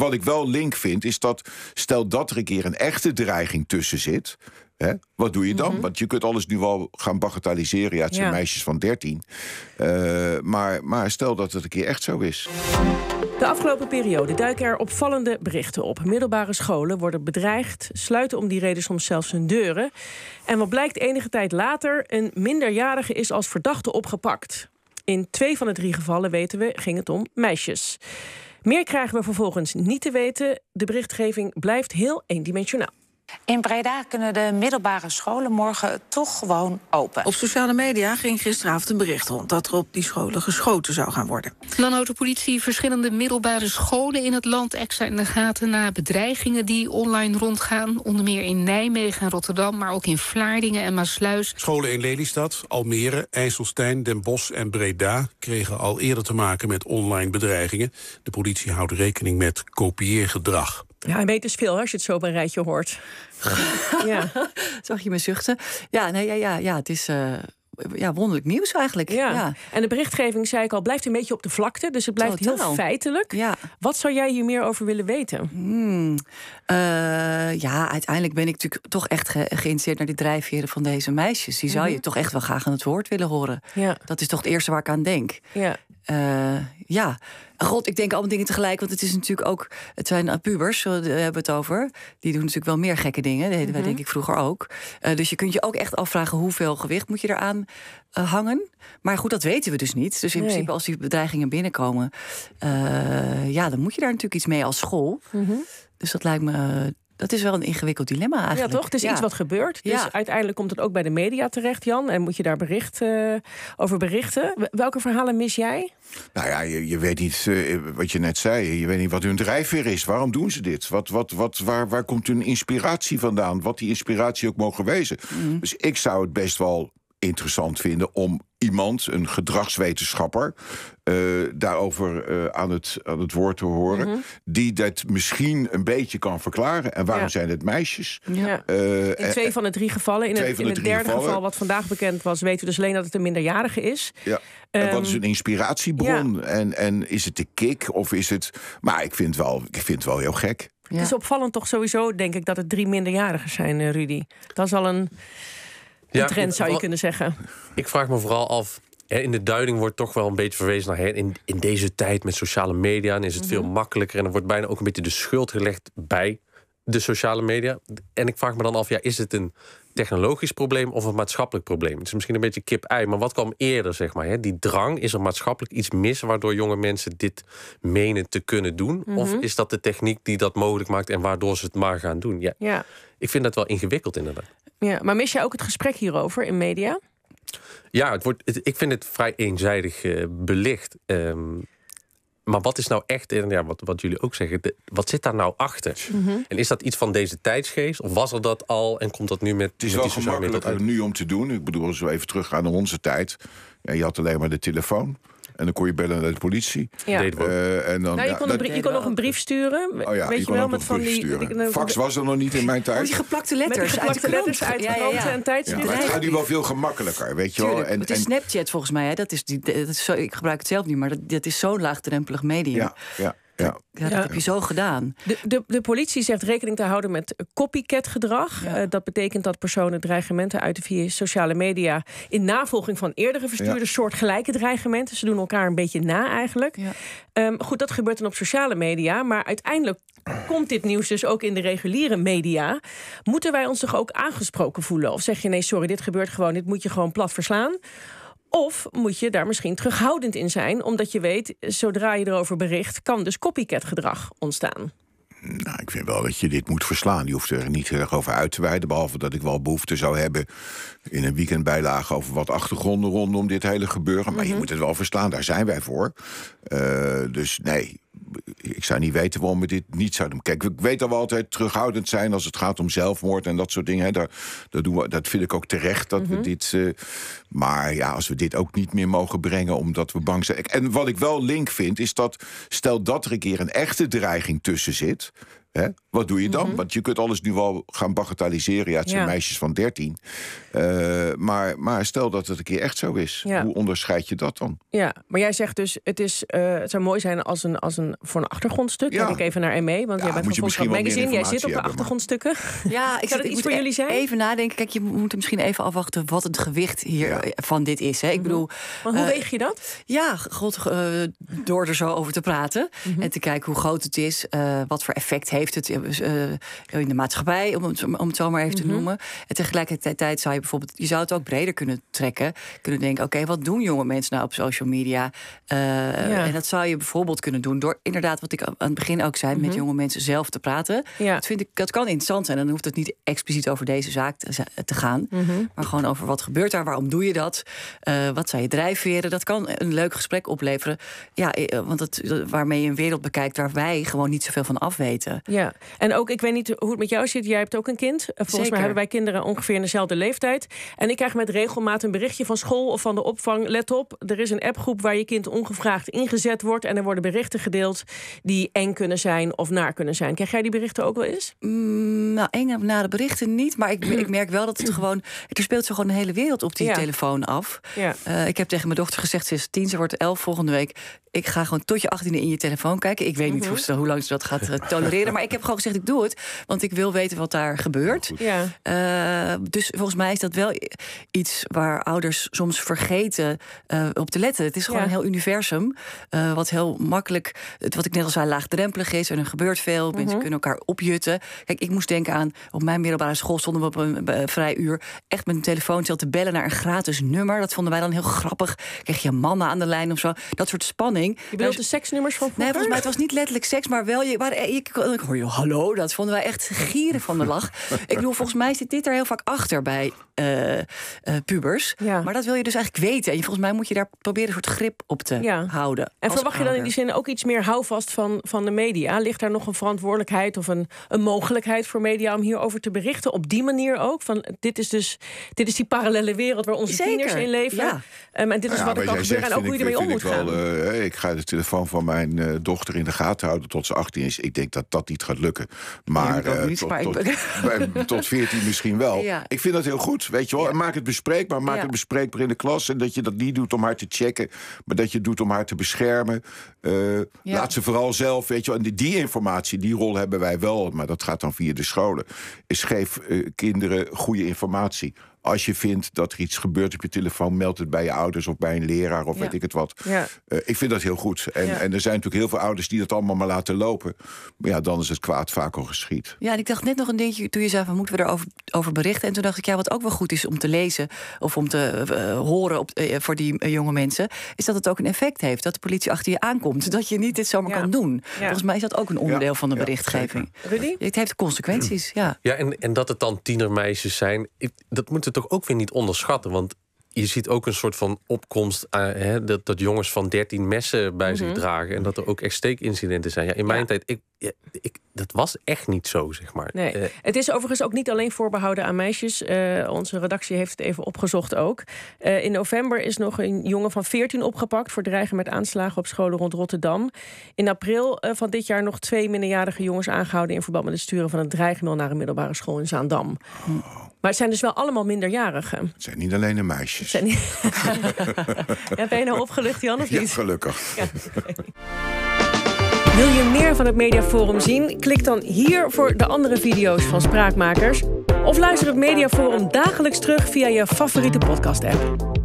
wat ik wel link vind, is dat stel dat er een keer een echte dreiging tussen zit. Hè, wat doe je dan? Mhm. Want je kunt alles nu wel gaan bagatelliseren. Ja, het zijn meisjes van 13. Eh, maar, maar stel dat het een keer echt zo is. De afgelopen periode duiken er opvallende berichten op. Middelbare scholen worden bedreigd, sluiten om die reden soms zelfs hun deuren. En wat blijkt enige tijd later, een minderjarige is als verdachte opgepakt. In twee van de drie gevallen, weten we, ging het om meisjes. Meer krijgen we vervolgens niet te weten. De berichtgeving blijft heel eendimensionaal. In Breda kunnen de middelbare scholen morgen toch gewoon open. Op sociale media ging gisteravond een bericht rond dat er op die scholen geschoten zou gaan worden. Dan houdt de politie verschillende middelbare scholen in het land extra in de gaten na bedreigingen die online rondgaan. Onder meer in Nijmegen en Rotterdam, maar ook in Vlaardingen en Maasluis. Scholen in Lelystad, Almere, IJsselstein, Den Bosch en Breda kregen al eerder te maken met online bedreigingen. De politie houdt rekening met kopieergedrag. Ja, weet beetje dus veel als je het zo op een rijtje hoort. ja. Zag je me zuchten? Ja, nee, ja, ja, ja het is. Eh, ja, wonderlijk nieuws eigenlijk. Ja. En de berichtgeving, zei ik al, blijft een beetje op de vlakte. Dus het blijft heel feitelijk. Ja. Wat zou jij hier meer over willen weten? Hmm. Eh, ja, uiteindelijk ben ik natuurlijk toch echt geïnteresseerd naar die drijfveren van deze meisjes. Die zou mhm. je toch echt wel graag aan het woord willen horen. Ja. Dat is toch het eerste waar ik aan denk. Ja. Eh, ja, god, ik denk allemaal dingen tegelijk. Want het is natuurlijk ook, het zijn eh, pubers, daar eh, hebben we het over. Die doen natuurlijk wel meer gekke dingen. deden wij mhm. denk ik vroeger ook. dus je kunt je ook echt afvragen hoeveel gewicht moet je eraan hangen. Maar goed, dat weten we dus niet. Dus in principe als die bedreigingen binnenkomen... ja, dan moet je daar natuurlijk iets mee als school. Mhm. Dus dat lijkt me dat is wel een ingewikkeld dilemma eigenlijk. Ja, toch? Het is iets wat gebeurt. Dus uiteindelijk komt het ook bij de media terecht, Jan. En moet je daar bericht, eh, over berichten. Welke verhalen mis jij? Nou ja, je, je weet niet eh, wat je net zei. Je weet niet wat hun drijfveer is. Waarom doen ze dit? Wat, wat, wat, waar, waar komt hun inspiratie vandaan? Wat die inspiratie ook mogen wezen. Mm. Dus ik zou het best wel interessant vinden om iemand, een gedragswetenschapper, eh, daarover eh, aan, het, aan het woord te horen. Mhm. Die dat misschien een beetje kan verklaren. En waarom zijn het meisjes? Ja. Eh, in twee van de drie gevallen. In het, in het derde geval, wat vandaag bekend was, weten we dus alleen dat het een minderjarige is. Ja. en wat is ehm, een inspiratiebron? En, en is het de kick of is het. Maar ik vind wel, ik vind het wel heel gek. Het is opvallend toch sowieso, denk ik, dat het drie minderjarigen zijn, Rudy. Dat is al een. De trend, zou je kunnen zeggen. Ik vraag me vooral af. In de duiding wordt toch wel een beetje verwezen naar in, in deze tijd met sociale media. En is het veel mhm. makkelijker. En er wordt bijna ook een beetje de schuld gelegd bij de sociale media. En ik vraag me dan af, ja, is het een technologisch probleem of een maatschappelijk probleem? Het is misschien een beetje kip-ei, maar wat kwam eerder, zeg maar? Hè? Die drang, is er maatschappelijk iets mis waardoor jonge mensen dit menen te kunnen doen? Of mhm. is dat de techniek die dat mogelijk maakt en waardoor ze het maar gaan doen? Ja. ja. Ik vind dat wel ingewikkeld, inderdaad. Ja, maar mis je ook het gesprek hierover in media? Ja, het wordt, het, ik vind het vrij eenzijdig eh, belicht. Ehm, maar wat is nou echt, in? ja, wat, wat jullie ook zeggen, wat zit daar nou achter? Mhm. En is dat iets van deze tijdsgeest? Of was er dat al en komt dat nu met. Het is wel gemakkelijker nu om te doen. Ik bedoel, als we even teruggaan naar onze tijd. Ja, je had alleen maar de telefoon. En dan kon je bellen naar de politie. Ja. Eh, en dan, nou, je kon, nog een brief sturen. Oh ja, weet je, wel, met van die. Fax was er nog niet in mijn tijd. Met oh, die geplakte letters. Met geplakte uit letters uit en tijdschriften. het gaat nu wel veel gemakkelijker, weet je wel. En, het is Snapchat volgens mij. Hè. Dat is die, zo, ik gebruik het zelf niet, maar dat, dat is zo'n laagdrempelig medium. Ja, ja. Ja. dat heb je zo gedaan. De, de, de politie zegt rekening te houden met copycat gedrag. Eh, dat betekent dat personen dreigementen uiten via sociale media... in navolging van eerdere verstuurde soortgelijke dreigementen. Ze doen elkaar een beetje na eigenlijk. Ehm, goed, dat gebeurt dan op sociale media. Maar uiteindelijk komt dit nieuws dus ook in de reguliere media. Moeten wij ons toch ook aangesproken voelen? Of zeg je nee, sorry, dit gebeurt gewoon. Dit moet je gewoon plat verslaan. Of moet je daar misschien terughoudend in zijn, omdat je weet, zodra je erover bericht, kan dus copycat gedrag ontstaan. Nou, ik vind wel dat je dit moet verslaan. Je hoeft er niet heel erg over uit te wijden. Behalve dat ik wel behoefte zou hebben in een weekendbijlage over wat achtergronden rondom dit hele gebeuren. Maar je mhm. moet het wel verslaan, daar zijn wij voor. Eh, dus nee, ik zou niet weten waarom we dit niet zouden doen. Kijk, ik weet dat we altijd terughoudend zijn als het gaat om zelfmoord en dat soort dingen. Hè. Daar, daar doen we, dat vind ik ook terecht dat we mhm. dit. Eh, maar ja, als we dit ook niet meer mogen brengen omdat we bang zijn. En wat ik wel link vind, is dat stel dat er een keer een echte dreiging tussen zit. Hè? Wat doe je dan? Mhm. Want je kunt alles nu wel gaan bagatelliseren. Ja, het zijn meisjes van 13. Eh, maar, maar stel dat het een keer echt zo is. Hoe onderscheid je dat dan? Ja, maar jij zegt dus: het, is, eh, het zou mooi zijn als een, als een, voor een achtergrondstuk. Ja. Kijk ik even naar ME, want jij bent van Volkskrant Magazine. Jij zit op de achtergrondstukken. Ja, ik zou dat iets voor jullie zeggen. Even nadenken. Kijk, je moet misschien even afwachten wat het gewicht hier eh, van dit is. Hè? Ik mhm. bedoel, maar hoe weeg je dat? Ja, god, door er zo over te praten mhm. en te kijken hoe groot het is, wat voor effect heeft heeft het eh, eh, in de maatschappij, om het, om zo maar even te mhm. noemen. En tegelijkertijd zou je bijvoorbeeld, je zou het ook breder kunnen trekken. Kunnen denken, oké, wat doen jonge mensen nou op social media? Eh, en dat zou je bijvoorbeeld kunnen doen door inderdaad, wat ik aan het begin ook zei, met mhm. jonge mensen zelf te praten. Ja. Dat, vind ik, dat kan interessant zijn. Dan hoeft het niet expliciet over deze zaak te, gaan. Mhm. Maar gewoon over wat gebeurt daar, waarom doe je dat? wat zijn je drijfveren? Dat kan een leuk gesprek opleveren. Ja, want het, waarmee je een wereld bekijkt waar wij gewoon niet zoveel van afweten. Ja, en ook, ik weet niet hoe het met jou zit. Jij hebt ook een kind. Eh, volgens mij hebben wij kinderen ongeveer in dezelfde leeftijd. En ik krijg met regelmaat een berichtje van school of van de opvang. Let op, er is een appgroep waar je kind ongevraagd ingezet wordt. En er worden berichten gedeeld die eng kunnen zijn of naar kunnen zijn. Krijg jij die berichten ook wel eens? Mm, nou, eng en nare berichten niet. Maar ik, ik merk wel dat het gewoon. Er speelt zo gewoon een hele wereld op die telefoon af. Ja. Eh, ik heb tegen mijn dochter gezegd: ze is tien, ze wordt elf volgende week. Ik ga gewoon tot je achttiende in je telefoon kijken. Ik weet niet mhm. hoe, lang ze dat gaat eh, tolereren ik heb gewoon gezegd, ik doe het. Want ik wil weten wat daar gebeurt. Ja. Eh, dus volgens mij is dat wel iets waar ouders soms vergeten eh, op te letten. Het is gewoon een heel universum. Eh, wat heel makkelijk, wat ik net al zei, laagdrempelig is. En er gebeurt veel. Mensen mhm. kunnen elkaar opjutten. Kijk, ik moest denken aan, op mijn middelbare school stonden we op een vrij uur echt met een telefoon te bellen naar een gratis nummer. Dat vonden wij dan heel grappig. Kreeg je mannen aan de lijn of zo. Dat soort spanning. Je bedoelt de seksnummers van vroeger? Nee, volgens mij het was niet letterlijk seks, maar wel je, waar, ik hallo, dat vonden wij echt gieren van de lach. Ik bedoel, volgens mij zit dit er heel vaak achter bij eh, eh, pubers. Maar dat wil je dus eigenlijk weten. En volgens mij moet je daar proberen een soort grip op te houden. En verwacht je dan in die zin ook iets meer houvast van, van de media? Ligt daar nog een verantwoordelijkheid of een, een mogelijkheid voor media om hierover te berichten? Op die manier ook? Van dit is dus dit is die parallele wereld waar onze kinderen in leven. Ja. Ehm, en dit is wat er kan gebeuren en ook hoe je ermee om moet gaan. Wel, eh, ik ga de telefoon van mijn dochter in de gaten houden tot ze 18 is. Ik denk dat dat niet gaat lukken. Maar, tot, tot, 14 misschien wel. Ik vind dat heel goed. Weet je wel, en maak het bespreekbaar. Maak het bespreekbaar in de klas. En dat je dat niet doet om haar te checken, maar dat je het doet om haar te beschermen. Eh, laat ze vooral zelf, weet je wel. En die, informatie, die rol hebben wij wel, maar dat gaat dan via de scholen. Is geef eh, kinderen goede informatie als je vindt dat er iets gebeurt op je telefoon, meld het bij je ouders of bij een leraar of weet ik het wat. Eh, ik vind dat heel goed. En, en er zijn natuurlijk heel veel ouders die dat allemaal maar laten lopen. Maar ja, dan is het kwaad vaak al geschied. Ja, en ik dacht net nog een dingetje toen je zei moeten we erover over berichten. En toen dacht ik, ja, wat ook wel goed is om te lezen of om te eh, horen op, eh, voor die jonge mensen, is dat het ook een effect heeft. Dat de politie achter je aankomt. Dat je niet dit zomaar kan doen. Volgens mij is dat ook een onderdeel van de berichtgeving. Rudy? Het heeft consequenties, ja. Ja, en, en dat het dan tienermeisjes zijn, dat moeten toch ook weer niet onderschatten. Want je ziet ook een soort van opkomst eh, hè, dat, dat jongens van 13 messen bij zich mhm. dragen. En dat er ook echt steekincidenten zijn. Ja, in mijn tijd, ik ja, ik, dat was echt niet zo, zeg maar. Nee. Eh, het is overigens ook niet alleen voorbehouden aan meisjes. Eh, onze redactie heeft het even opgezocht ook. Eh, in november is nog een jongen van 14 opgepakt... voor dreigen met aanslagen op scholen rond Rotterdam. In april van dit jaar nog twee minderjarige jongens aangehouden... in verband met het sturen van een dreigmail naar een middelbare school in Zaandam. Oh. Maar het zijn dus wel allemaal minderjarigen. Het zijn niet alleen de meisjes. Heb zijn ja, je nou opgelucht, Jan, of niet? Ja, gelukkig. Ja, wil je meer van het Mediaforum zien? Klik dan hier voor de andere video's van Spraakmakers. Of luister het Mediaforum dagelijks terug via je favoriete podcast-app.